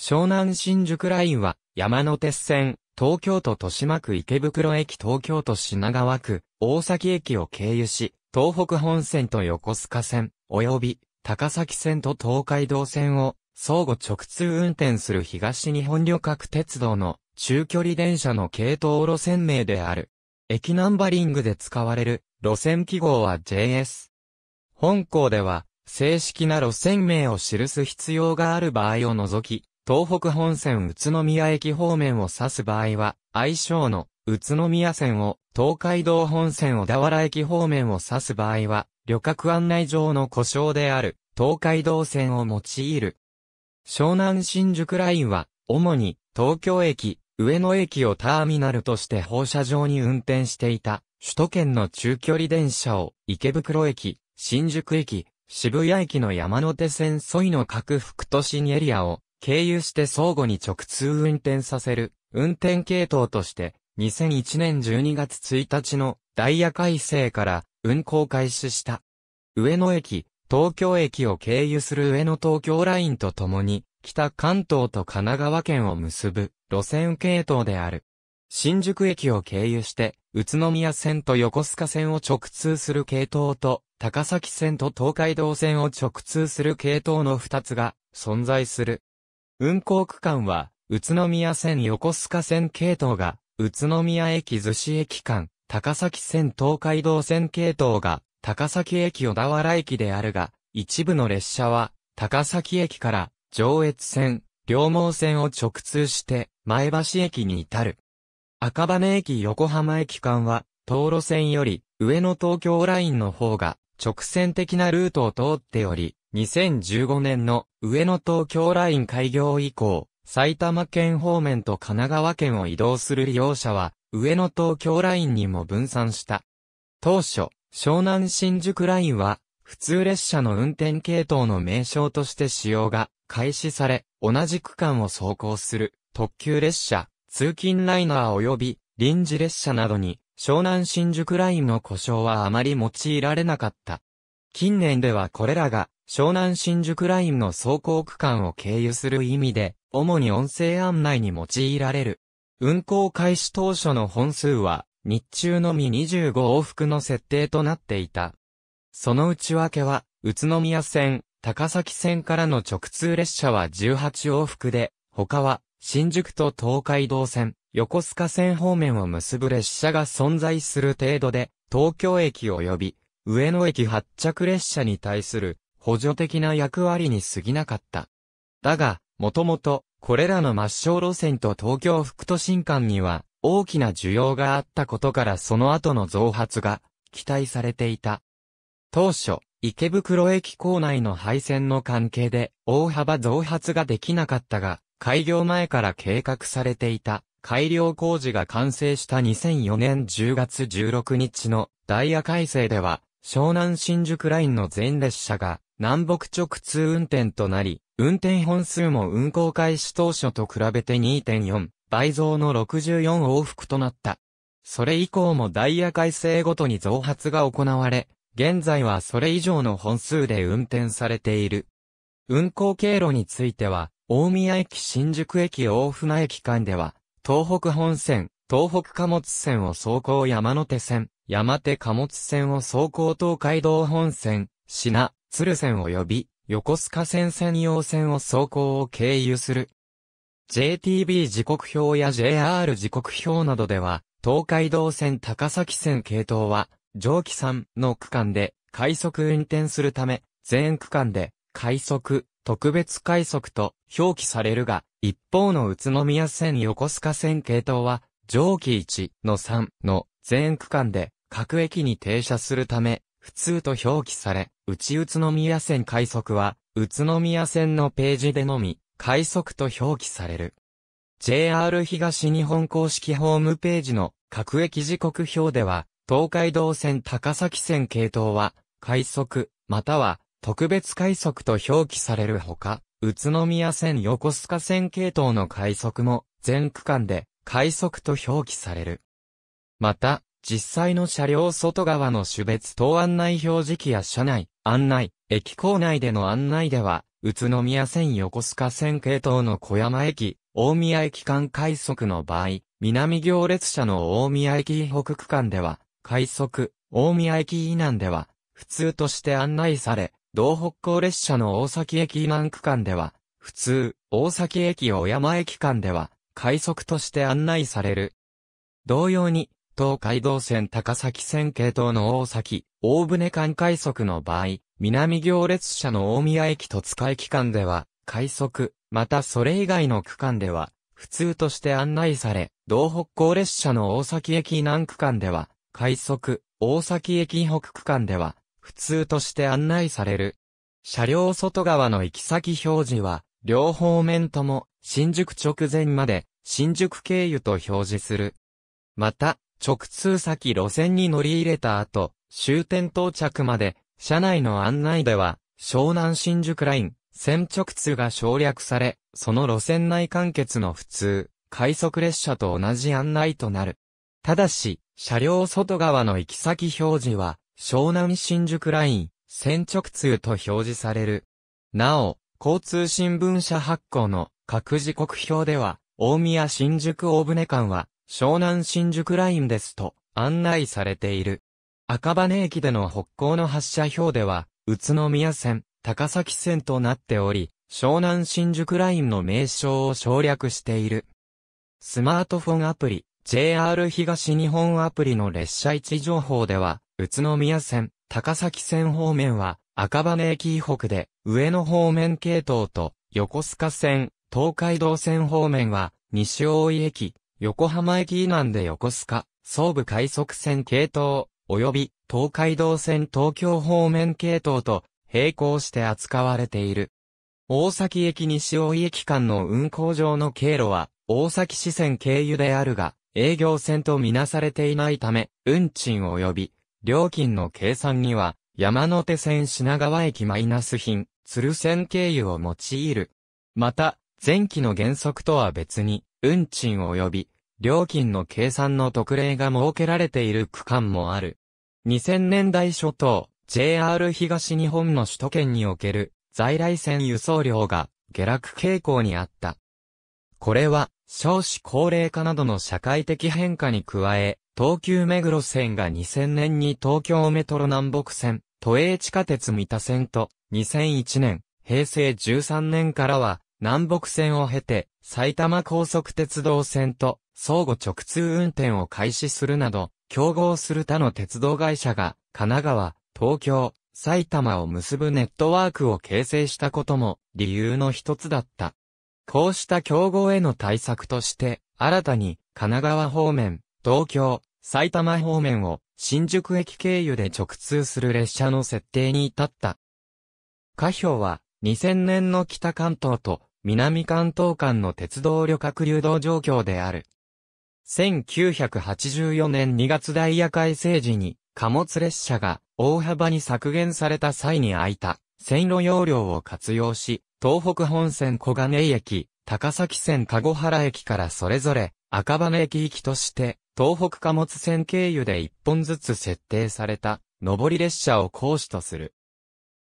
湘南新宿ラインは、山手線、東京都豊島区池袋駅東京都品川区、大崎駅を経由し、東北本線と横須賀線、及び高崎線と東海道線を相互直通運転する東日本旅客鉄道の中距離電車の系統路線名である。駅ナンバリングで使われる路線記号は JS。本校では正式な路線名を記す必要がある場合を除き、東北本線宇都宮駅方面を指す場合は、愛称の宇都宮線を、東海道本線小田原駅方面を指す場合は、旅客案内上の故障である東海道線を用いる。湘南新宿ラインは、主に東京駅、上野駅をターミナルとして放射状に運転していた、首都圏の中距離電車を池袋駅、新宿駅、渋谷駅の山手線沿いの各副都心エリアを経由して相互に直通運転させる、運転系統として、2001年12月1日のダイヤ改正から運行開始した。上野駅、東京駅を経由する上野東京ラインとともに、北関東と神奈川県を結ぶ路線系統である。新宿駅を経由して、宇都宮線と横須賀線を直通する系統と、高崎線と東海道線を直通する系統の2つが存在する。運行区間は、宇都宮線横須賀線系統が、宇都宮駅逗子駅間、高崎線東海道線系統が、高崎駅小田原駅であるが、一部の列車は、高崎駅から、上越線、両毛線を直通して、前橋駅に至る。赤羽駅横浜駅間は、道路線より、上の東京ラインの方が、直線的なルートを通っており、2015年の上野東京ライン開業以降、埼玉県方面と神奈川県を移動する利用者は、上野東京ラインにも分散した。当初、湘南新宿ラインは、普通列車の運転系統の名称として使用が開始され、同じ区間を走行する特急列車、通勤ライナー及び臨時列車などに、湘南新宿ラインの故障はあまり用いられなかった。近年ではこれらが湘南新宿ラインの走行区間を経由する意味で、主に音声案内に用いられる。運行開始当初の本数は、日中のみ25往復の設定となっていた。その内訳は、宇都宮線、高崎線からの直通列車は18往復で、他は、新宿と東海道線、横須賀線方面を結ぶ列車が存在する程度で、東京駅及び、上野駅発着列車に対する補助的な役割に過ぎなかった。だが、もともと、これらの抹消路線と東京副都心間には、大きな需要があったことからその後の増発が、期待されていた。当初、池袋駅構内の廃線の関係で、大幅増発ができなかったが、開業前から計画されていた、改良工事が完成した2004年10月16日のダイヤ改正では、湘南新宿ラインの全列車が南北直通運転となり、運転本数も運行開始当初と比べて2.4倍増の64往復となった。それ以降もダイヤ改正ごとに増発が行われ、現在はそれ以上の本数で運転されている。運行経路については、大宮駅新宿駅大船駅間では、東北本線、東北貨物線を走行山手線、山手貨物線を走行東海道本線、品、鶴線及び横須賀線専用線を走行を経由する。JTB 時刻表や JR 時刻表などでは、東海道線高崎線系統は、上記3の区間で快速運転するため、全区間で快速、特別快速と表記されるが、一方の宇都宮線横須賀線系統は、上記1の3の全区間で各駅に停車するため、普通と表記され、内宇都宮線快速は、宇都宮線のページでのみ、快速と表記される。JR 東日本公式ホームページの各駅時刻表では、東海道線高崎線系統は、快速、または特別快速と表記されるほか、宇都宮線横須賀線系統の快速も全区間で快速と表記される。また、実際の車両外側の種別等案内表示器や車内、案内、駅構内での案内では、宇都宮線横須賀線系統の小山駅、大宮駅間快速の場合、南行列車の大宮駅北区間では、快速、大宮駅以南では、普通として案内され、道北高列車の大崎駅南区間では、普通、大崎駅小山駅間では、快速として案内される。同様に、東海道線高崎線系統の大崎、大船間快速の場合、南行列車の大宮駅と使い期間では、快速、またそれ以外の区間では、普通として案内され、道北高列車の大崎駅南区間では、快速、大崎駅北区間では、普通として案内される。車両外側の行き先表示は、両方面とも、新宿直前まで、新宿経由と表示する。また、直通先路線に乗り入れた後、終点到着まで、車内の案内では、湘南新宿ライン、線直通が省略され、その路線内完結の普通、快速列車と同じ案内となる。ただし、車両外側の行き先表示は、湘南新宿ライン、線直通と表示される。なお、交通新聞社発行の各時刻表では、大宮新宿大船間は、湘南新宿ラインですと案内されている。赤羽駅での北港の発車表では、宇都宮線、高崎線となっており、湘南新宿ラインの名称を省略している。スマートフォンアプリ、JR 東日本アプリの列車位置情報では、宇都宮線、高崎線方面は、赤羽駅以北で、上野方面系統と、横須賀線、東海道線方面は、西大井駅、横浜駅以南で横須賀、総武快速線系統、及び東海道線東京方面系統と並行して扱われている。大崎駅西大井駅間の運行上の経路は、大崎支線経由であるが、営業線とみなされていないため、運賃及び、料金の計算には、山手線品川駅マイナス品、鶴線経由を用いる。また、前期の原則とは別に、運賃及び料金の計算の特例が設けられている区間もある。2000年代初頭、JR 東日本の首都圏における在来線輸送量が下落傾向にあった。これは少子高齢化などの社会的変化に加え、東急目黒線が2000年に東京メトロ南北線、都営地下鉄三田線と2001年、平成13年からは南北線を経て、埼玉高速鉄道線と相互直通運転を開始するなど、競合する他の鉄道会社が、神奈川、東京、埼玉を結ぶネットワークを形成したことも理由の一つだった。こうした競合への対策として、新たに神奈川方面、東京、埼玉方面を新宿駅経由で直通する列車の設定に至った。下表は2000年の北関東と南関東間の鉄道旅客流動状況である。1984年2月ダイヤ改正時に貨物列車が大幅に削減された際に空いた線路容量を活用し、東北本線小金井駅、高崎線籠原駅からそれぞれ赤羽駅行きとして、東北貨物線経由で1本ずつ設定された上り列車を講師とする。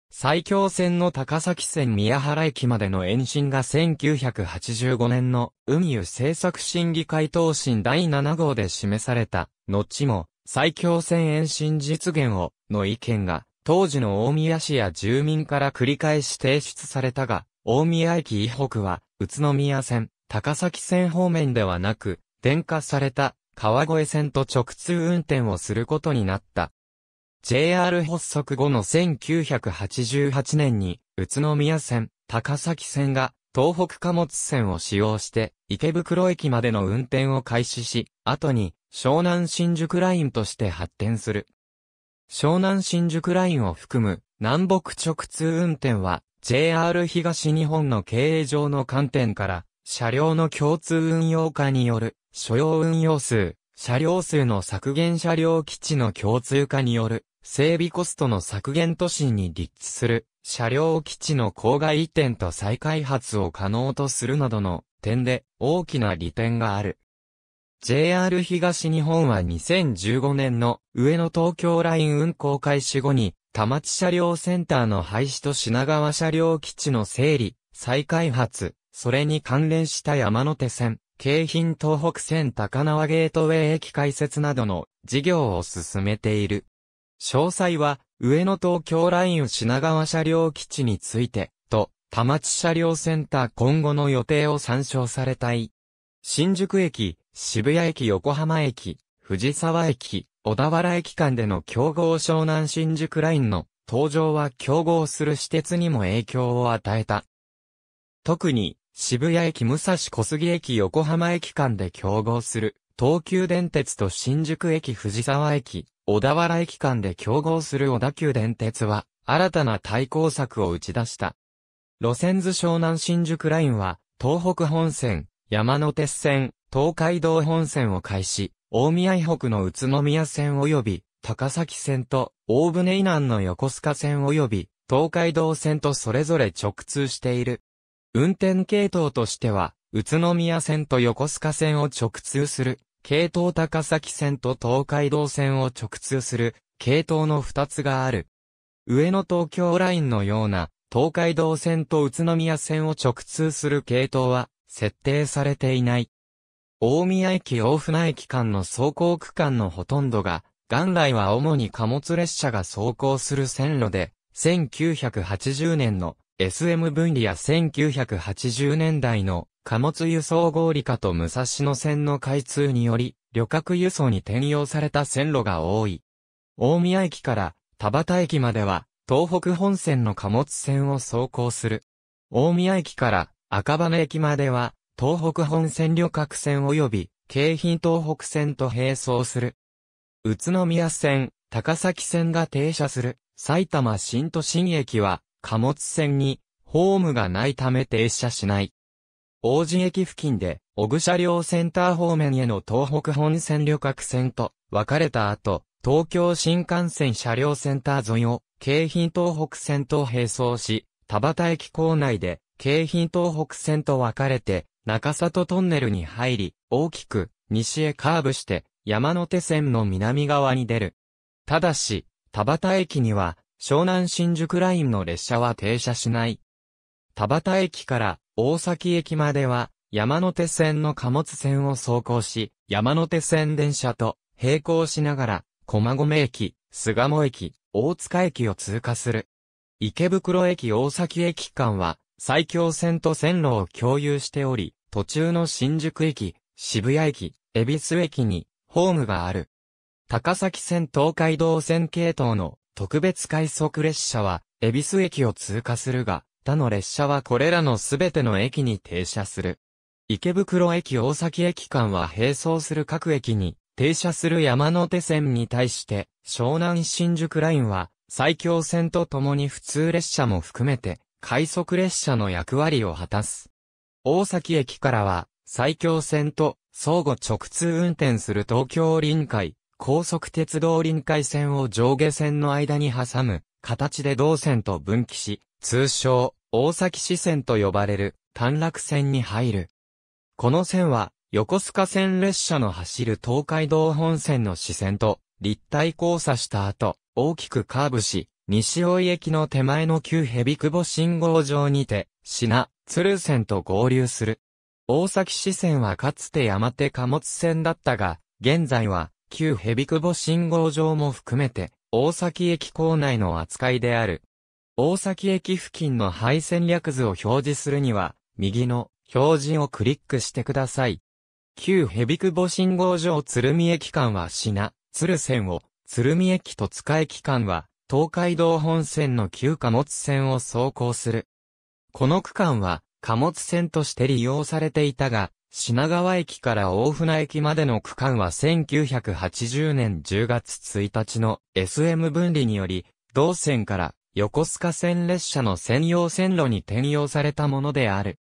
埼京線の高崎線宮原駅までの延伸が1985年の運輸政策審議会答申第7号で示された、後も、埼京線延伸実現を、の意見が、当時の大宮市や住民から繰り返し提出されたが、大宮駅以北は、宇都宮線、高崎線方面ではなく、電化された川越線と直通運転をすることになった。JR 発足後の1988年に、宇都宮線、高崎線が、東北貨物線を使用して、池袋駅までの運転を開始し、後に、湘南新宿ラインとして発展する。湘南新宿ラインを含む、南北直通運転は、JR 東日本の経営上の観点から、車両の共通運用化による、所要運用数、車両数の削減車両基地の共通化による、整備コストの削減都市に立地する、車両基地の郊外移転と再開発を可能とするなどの点で大きな利点がある。JR 東日本は2015年の上野東京ライン運行開始後に、田町車両センターの廃止と品川車両基地の整理、再開発、それに関連した山手線、京浜東北線高輪ゲートウェイ駅開設などの事業を進めている。詳細は、上野東京ライン品川車両基地について、と、田町車両センター今後の予定を参照されたい。新宿駅、渋谷駅横浜駅、藤沢駅、小田原駅間での競合湘南新宿ラインの登場は競合する私鉄にも影響を与えた。特に、渋谷駅武蔵小杉駅横浜駅間で競合する東急電鉄と新宿駅藤沢駅、小田原駅間で競合する小田急電鉄は、新たな対抗策を打ち出した。路線図湘南新宿ラインは、東北本線、山手線、東海道本線を開始、大宮以北の宇都宮線及び、高崎線と、大船以南の横須賀線及び、東海道線とそれぞれ直通している。運転系統としては、宇都宮線と横須賀線を直通する系統高崎線と東海道線を直通する、系統の2つがある。上野東京ラインのような、東海道線と宇都宮線を直通する系統は、設定されていない。大宮駅大船駅間の走行区間のほとんどが、元来は主に貨物列車が走行する線路で、1980年の SM 分離や1980年代の貨物輸送合理化と武蔵野線の開通により、旅客輸送に転用された線路が多い。大宮駅から田端駅までは、東北本線の貨物線を走行する。大宮駅から赤羽駅までは、東北本線旅客線及び、京浜東北線と並走する。宇都宮線、高崎線が停車する、埼玉新都心駅は、貨物線に、ホームがないため停車しない。王子駅付近で、小車両センター方面への東北本線旅客船と分かれた後、東京新幹線車両センター沿いを、京浜東北線と並走し、田端駅構内で、京浜東北線と分かれて、中里トンネルに入り、大きく、西へカーブして、山手線の南側に出る。ただし、田端駅には、湘南新宿ラインの列車は停車しない。田端駅から大崎駅までは、山手線の貨物線を走行し、山手線電車と並行しながら、駒込駅、巣鴨駅、大塚駅を通過する。池袋駅大崎駅間は、埼京線と線路を共有しており、途中の新宿駅、渋谷駅、恵比寿駅に、ホームがある。高崎線東海道線系統の特別快速列車は、恵比寿駅を通過するが、他の列車はこれらのすべての駅に停車する。池袋駅大崎駅間は並走する各駅に停車する山手線に対して、湘南新宿ラインは埼京線と共に普通列車も含めて快速列車の役割を果たす。大崎駅からは埼京線と相互直通運転する東京臨海、高速鉄道臨海線を上下線の間に挟む形で同線と分岐し、通称大崎支線と呼ばれる短絡線に入る。この線は、横須賀線列車の走る東海道本線の支線と立体交差した後、大きくカーブし、西大井駅の手前の旧蛇久保信号場にて、品、鶴線と合流する。大崎支線はかつて山手貨物線だったが、現在は、旧蛇久保信号場も含めて、大崎駅構内の扱いである、大崎駅付近の配線略図を表示するには、右の表示をクリックしてください。旧ヘビクボ信号場鶴見駅間は品、鶴線を、鶴見駅と塚駅間は、東海道本線の旧貨物線を走行する。この区間は、貨物線として利用されていたが、品川駅から大船駅までの区間は1980年10月1日の SM 分離により、同線から横須賀線列車の専用線路に転用されたものである。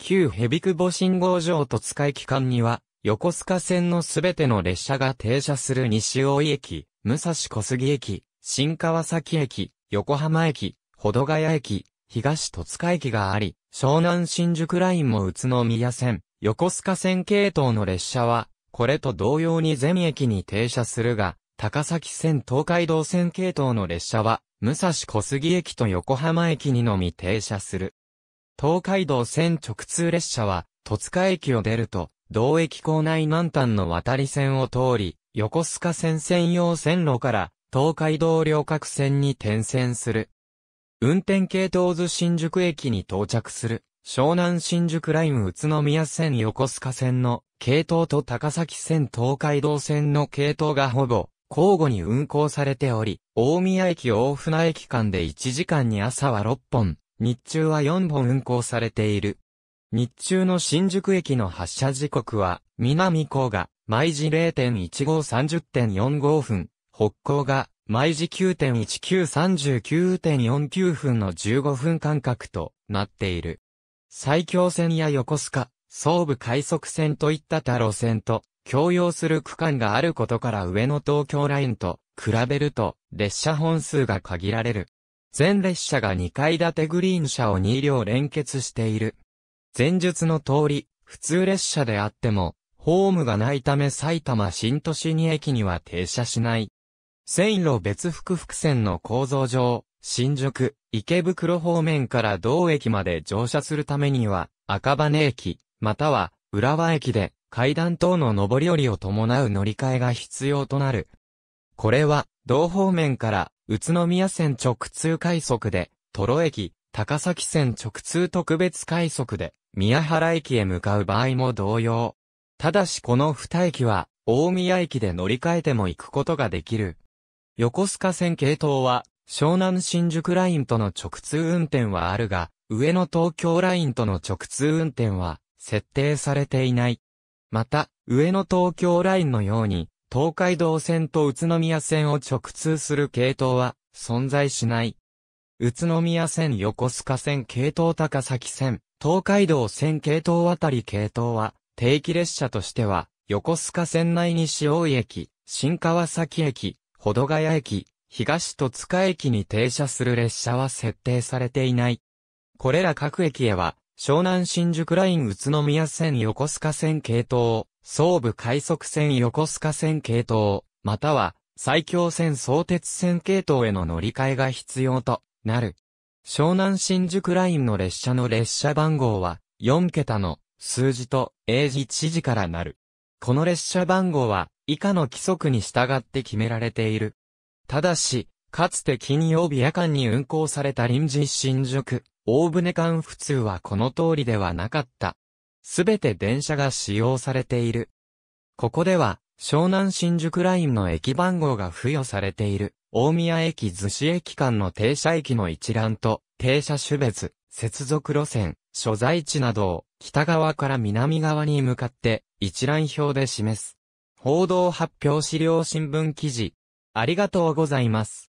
旧蛇久保信号場と使い間には、横須賀線のすべての列車が停車する西大井駅、武蔵小杉駅、新川崎駅、横浜駅、保土ヶ谷駅、東戸塚駅があり、湘南新宿ラインも宇都宮線、横須賀線系統の列車は、これと同様に全駅に停車するが、高崎線東海道線系統の列車は、武蔵小杉駅と横浜駅にのみ停車する。東海道線直通列車は、戸塚駅を出ると、同駅構内南端の渡り線を通り、横須賀線専用線路から、東海道両角線に転線する。運転系統図新宿駅に到着する。湘南新宿ライン宇都宮線横須賀線の系統と高崎線東海道線の系統がほぼ交互に運行されており、大宮駅大船駅間で1時間に朝は6本、日中は4本運行されている。日中の新宿駅の発車時刻は、南港が、毎時0.1530.45分、北港が、毎時9.1939.49分の15分間隔となっている。埼京線や横須賀、総武快速線といった他路線と、共用する区間があることから上野東京ラインと比べると列車本数が限られる。全列車が2階建てグリーン車を2両連結している。前述の通り、普通列車であっても、ホームがないため埼玉新都心駅には停車しない。線路別複複線の構造上、新宿、池袋方面から同駅まで乗車するためには、赤羽駅、または浦和駅で階段等の上り下りを伴う乗り換えが必要となる。これは、同方面から、宇都宮線直通快速で、トロ駅、高崎線直通特別快速で、宮原駅へ向かう場合も同様。ただしこの二駅は、大宮駅で乗り換えても行くことができる。横須賀線系統は、湘南新宿ラインとの直通運転はあるが、上野東京ラインとの直通運転は、設定されていない。また、上野東京ラインのように、東海道線と宇都宮線を直通する系統は存在しない。宇都宮線横須賀線系統高崎線、東海道線系統あたり系統は、定期列車としては、横須賀線内西大井駅、新川崎駅、保土ヶ谷駅、東戸塚駅に停車する列車は設定されていない。これら各駅へは、湘南新宿ライン宇都宮線横須賀線系統、総武快速線横須賀線系統、または埼京線相鉄線系統への乗り換えが必要となる。湘南新宿ラインの列車の列車番号は4桁の数字と英字知事からなる。この列車番号は以下の規則に従って決められている。ただし、かつて金曜日夜間に運行された臨時新宿、大船間普通はこの通りではなかった。すべて電車が使用されている。ここでは、湘南新宿ラインの駅番号が付与されている、大宮駅逗子駅間の停車駅の一覧と、停車種別、接続路線、所在地などを、北側から南側に向かって、一覧表で示す。報道発表資料新聞記事。ありがとうございます。